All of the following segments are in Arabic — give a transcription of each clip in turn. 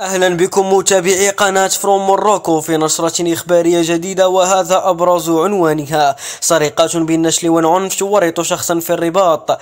أهلا بكم متابعي قناة فروم موروكو في نشرة إخبارية جديدة وهذا أبرز عنوانها سرقات بالنشل والعنف تورط شخصا في الرباط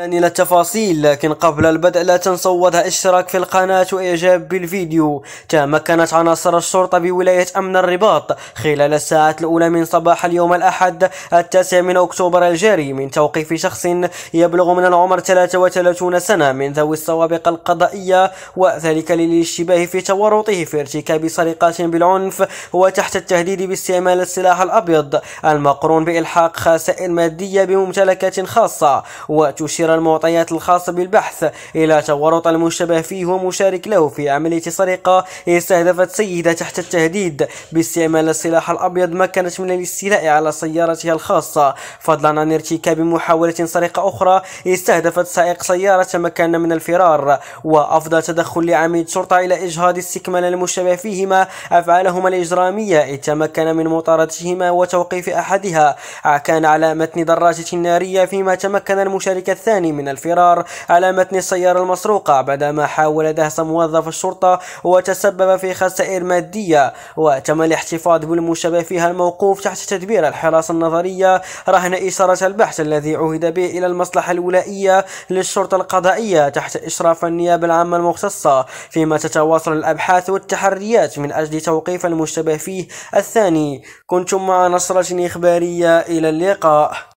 إلى التفاصيل لكن قبل البدء لا تنسوا وضع اشتراك في القناة وإعجاب بالفيديو تمكنت عناصر الشرطة بولاية أمن الرباط خلال الساعات الأولى من صباح اليوم الأحد التاسع من أكتوبر الجاري من توقيف شخص يبلغ من العمر 33 سنة من ذوي السوابق القضائية وذلك للاشتباه في تورطه في ارتكاب سرقات بالعنف وتحت التهديد باستعمال السلاح الأبيض المقرون بإلحاق خسائر مادية بممتلكات خاصة وتشير تشير المعطيات الخاصة بالبحث إلى تورط المشتبه فيه ومشارك له في عملية سرقة استهدفت سيدة تحت التهديد باستعمال السلاح الأبيض مكنت من الاستيلاء على سيارتها الخاصة فضلا عن ارتكاب محاولة سرقة أخرى استهدفت سائق سيارة تمكن من الفرار وأفضى تدخل لعميد شرطة إلى إجهاض استكمال المشتبه فيهما أفعالهما الإجرامية إذ تمكن من مطاردتهما وتوقيف أحدها كان على متن دراجة نارية فيما تمكن المشارك الثاني الثاني من الفرار على متن السيارة المسروقة بعدما حاول دهس موظف الشرطة وتسبب في خسائر مادية وتم الاحتفاظ بالمشابه فيها الموقوف تحت تدبير الحراسة النظرية رهن إشارة البحث الذي عهد به إلى المصلحة الولائية للشرطة القضائية تحت إشراف النيابة العامة المختصة فيما تتواصل الأبحاث والتحريات من أجل توقيف المشتبه فيه الثاني كنتم مع نصرة إخبارية إلى اللقاء